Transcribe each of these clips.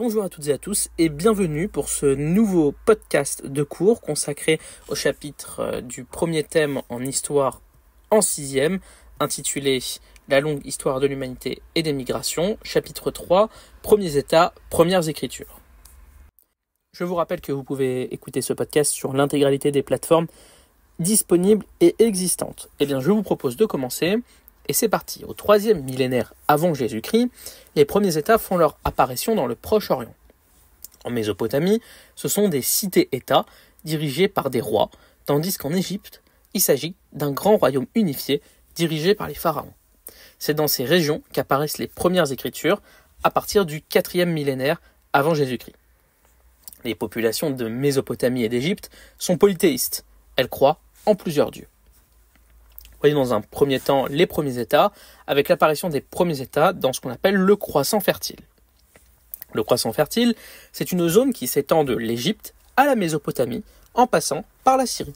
Bonjour à toutes et à tous et bienvenue pour ce nouveau podcast de cours consacré au chapitre euh, du premier thème en histoire en sixième intitulé La longue histoire de l'humanité et des migrations, chapitre 3, premiers états, premières écritures. Je vous rappelle que vous pouvez écouter ce podcast sur l'intégralité des plateformes disponibles et existantes. Eh bien, je vous propose de commencer et c'est parti, au troisième millénaire avant Jésus-Christ, les premiers États font leur apparition dans le Proche-Orient. En Mésopotamie, ce sont des cités-États dirigées par des rois, tandis qu'en Égypte, il s'agit d'un grand royaume unifié dirigé par les pharaons. C'est dans ces régions qu'apparaissent les premières écritures à partir du quatrième millénaire avant Jésus-Christ. Les populations de Mésopotamie et d'Égypte sont polythéistes. Elles croient en plusieurs dieux voyez dans un premier temps les premiers états, avec l'apparition des premiers états dans ce qu'on appelle le croissant fertile. Le croissant fertile, c'est une zone qui s'étend de l'Égypte à la Mésopotamie, en passant par la Syrie.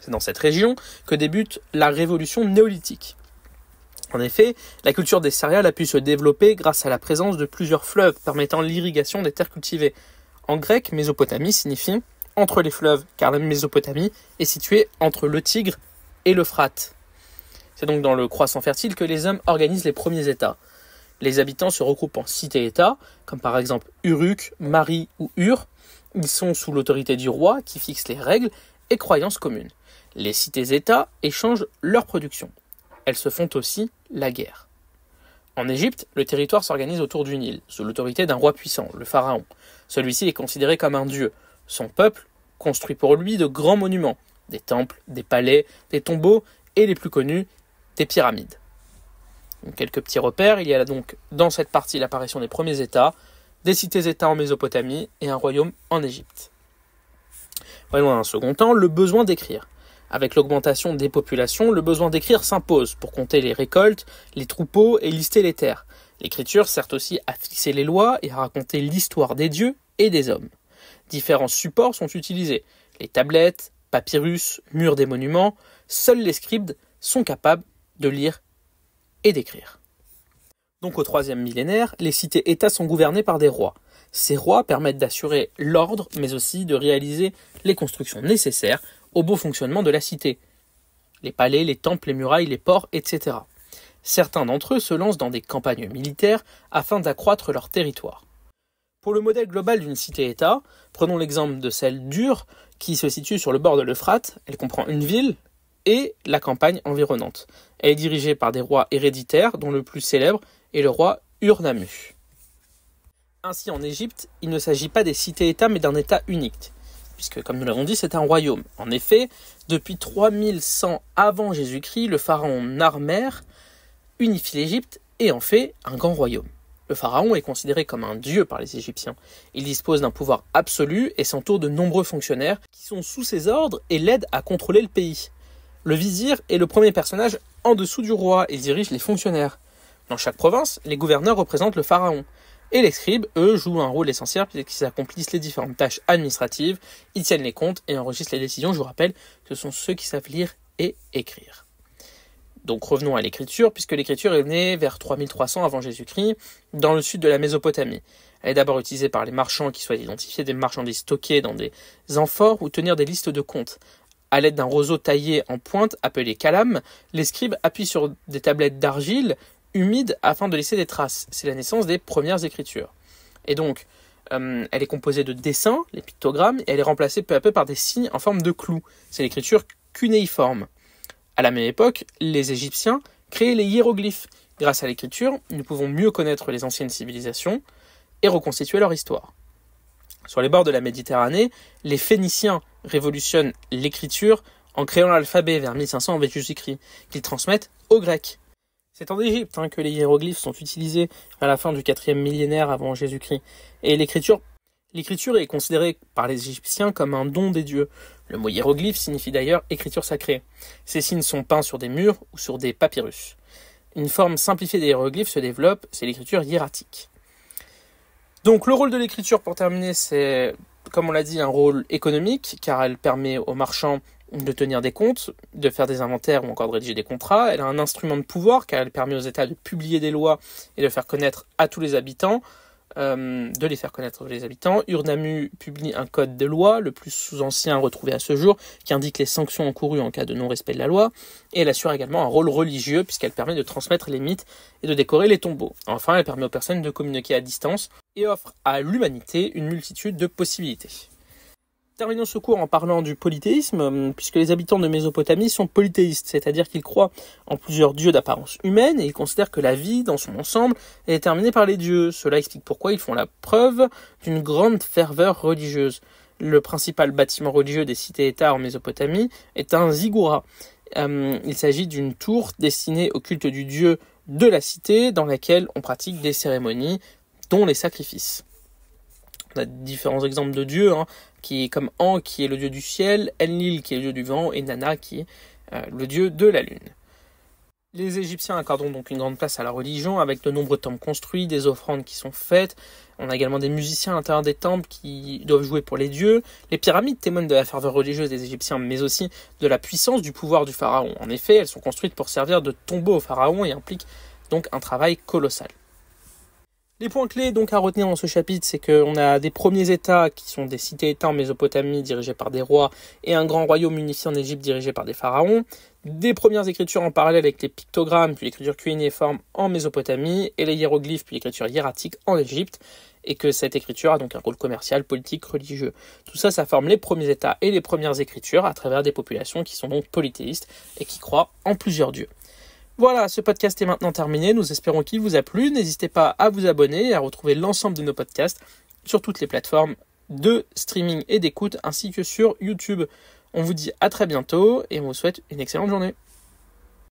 C'est dans cette région que débute la révolution néolithique. En effet, la culture des céréales a pu se développer grâce à la présence de plusieurs fleuves permettant l'irrigation des terres cultivées. En grec, Mésopotamie signifie entre les fleuves, car la Mésopotamie est située entre le Tigre et l'Euphrate. C'est donc dans le croissant fertile que les hommes organisent les premiers États. Les habitants se regroupent en cités-États, comme par exemple Uruk, Mari ou Ur. Ils sont sous l'autorité du roi qui fixe les règles et croyances communes. Les cités-États échangent leur production. Elles se font aussi la guerre. En Égypte, le territoire s'organise autour du Nil, sous l'autorité d'un roi puissant, le pharaon. Celui-ci est considéré comme un dieu. Son peuple construit pour lui de grands monuments des temples, des palais, des tombeaux et les plus connus, des pyramides. quelques petits repères, il y a donc dans cette partie l'apparition des premiers États, des cités-États en Mésopotamie et un royaume en Égypte. Voyons un second temps le besoin d'écrire. Avec l'augmentation des populations, le besoin d'écrire s'impose pour compter les récoltes, les troupeaux et lister les terres. L'écriture sert aussi à fixer les lois et à raconter l'histoire des dieux et des hommes. Différents supports sont utilisés les tablettes, papyrus, murs des monuments, seuls les scribes sont capables de lire et d'écrire. Donc au troisième millénaire, les cités-États sont gouvernées par des rois. Ces rois permettent d'assurer l'ordre, mais aussi de réaliser les constructions nécessaires au beau fonctionnement de la cité. Les palais, les temples, les murailles, les ports, etc. Certains d'entre eux se lancent dans des campagnes militaires afin d'accroître leur territoire. Pour le modèle global d'une cité-État, prenons l'exemple de celle d'Ur, qui se situe sur le bord de l'Euphrate. Elle comprend une ville et la campagne environnante. Elle est dirigée par des rois héréditaires, dont le plus célèbre est le roi Urnamu. Ainsi, en Égypte, il ne s'agit pas des cités-États, mais d'un État unique, puisque, comme nous l'avons dit, c'est un royaume. En effet, depuis 3100 avant Jésus-Christ, le pharaon Narmer unifie l'Égypte et en fait un grand royaume. Le pharaon est considéré comme un dieu par les Égyptiens. Il dispose d'un pouvoir absolu et s'entoure de nombreux fonctionnaires qui sont sous ses ordres et l'aident à contrôler le pays. Le vizir est le premier personnage en dessous du roi et dirige les fonctionnaires. Dans chaque province, les gouverneurs représentent le pharaon. Et les scribes, eux, jouent un rôle essentiel puisqu'ils accomplissent les différentes tâches administratives, ils tiennent les comptes et enregistrent les décisions. Je vous rappelle, ce sont ceux qui savent lire et écrire. Donc revenons à l'écriture, puisque l'écriture est née vers 3300 avant Jésus-Christ, dans le sud de la Mésopotamie. Elle est d'abord utilisée par les marchands qui souhaitent identifier des marchandises stockées dans des amphores ou tenir des listes de comptes. À l'aide d'un roseau taillé en pointe, appelé calame, les scribes appuient sur des tablettes d'argile humides afin de laisser des traces. C'est la naissance des premières écritures. Et donc, euh, elle est composée de dessins, les pictogrammes, et elle est remplacée peu à peu par des signes en forme de clous. C'est l'écriture cunéiforme. À la même époque, les Égyptiens créaient les hiéroglyphes. Grâce à l'écriture, nous pouvons mieux connaître les anciennes civilisations et reconstituer leur histoire. Sur les bords de la Méditerranée, les Phéniciens révolutionnent l'écriture en créant l'alphabet vers 1500 avant Jésus-Christ, qu'ils transmettent aux Grecs. C'est en Égypte hein, que les hiéroglyphes sont utilisés à la fin du 4e millénaire avant Jésus-Christ, et l'écriture L'écriture est considérée par les Égyptiens comme un don des dieux. Le mot hiéroglyphe signifie d'ailleurs écriture sacrée. Ces signes sont peints sur des murs ou sur des papyrus. Une forme simplifiée des hiéroglyphes se développe, c'est l'écriture hiératique. Donc le rôle de l'écriture pour terminer, c'est comme on l'a dit un rôle économique car elle permet aux marchands de tenir des comptes, de faire des inventaires ou encore de rédiger des contrats. Elle a un instrument de pouvoir car elle permet aux États de publier des lois et de faire connaître à tous les habitants euh, de les faire connaître les habitants. Urnamu publie un code de loi, le plus sous ancien retrouvé à ce jour, qui indique les sanctions encourues en cas de non-respect de la loi, et elle assure également un rôle religieux puisqu'elle permet de transmettre les mythes et de décorer les tombeaux. Enfin, elle permet aux personnes de communiquer à distance et offre à l'humanité une multitude de possibilités. Terminons ce cours en parlant du polythéisme, euh, puisque les habitants de Mésopotamie sont polythéistes, c'est-à-dire qu'ils croient en plusieurs dieux d'apparence humaine et ils considèrent que la vie, dans son ensemble, est déterminée par les dieux. Cela explique pourquoi ils font la preuve d'une grande ferveur religieuse. Le principal bâtiment religieux des cités-États en Mésopotamie est un ziggurat. Euh, il s'agit d'une tour destinée au culte du dieu de la cité, dans laquelle on pratique des cérémonies, dont les sacrifices on a différents exemples de dieux, hein, qui est comme An qui est le dieu du ciel, Enlil qui est le dieu du vent et Nana qui est euh, le dieu de la lune. Les Égyptiens accordent donc une grande place à la religion avec de nombreux temples construits, des offrandes qui sont faites. On a également des musiciens à l'intérieur des temples qui doivent jouer pour les dieux. Les pyramides témoignent de la ferveur religieuse des Égyptiens, mais aussi de la puissance du pouvoir du pharaon. En effet, elles sont construites pour servir de tombeau au pharaon et impliquent donc un travail colossal. Les points clés donc à retenir dans ce chapitre, c'est qu'on a des premiers États qui sont des cités-États en Mésopotamie dirigés par des rois et un grand royaume unifié en Égypte dirigé par des pharaons, des premières écritures en parallèle avec les pictogrammes puis l'écriture cunéiforme en Mésopotamie et les hiéroglyphes puis l'écriture hiératique en Égypte, et que cette écriture a donc un rôle commercial, politique, religieux. Tout ça, ça forme les premiers États et les premières écritures à travers des populations qui sont donc polythéistes et qui croient en plusieurs dieux. Voilà, ce podcast est maintenant terminé. Nous espérons qu'il vous a plu. N'hésitez pas à vous abonner et à retrouver l'ensemble de nos podcasts sur toutes les plateformes de streaming et d'écoute ainsi que sur YouTube. On vous dit à très bientôt et on vous souhaite une excellente journée.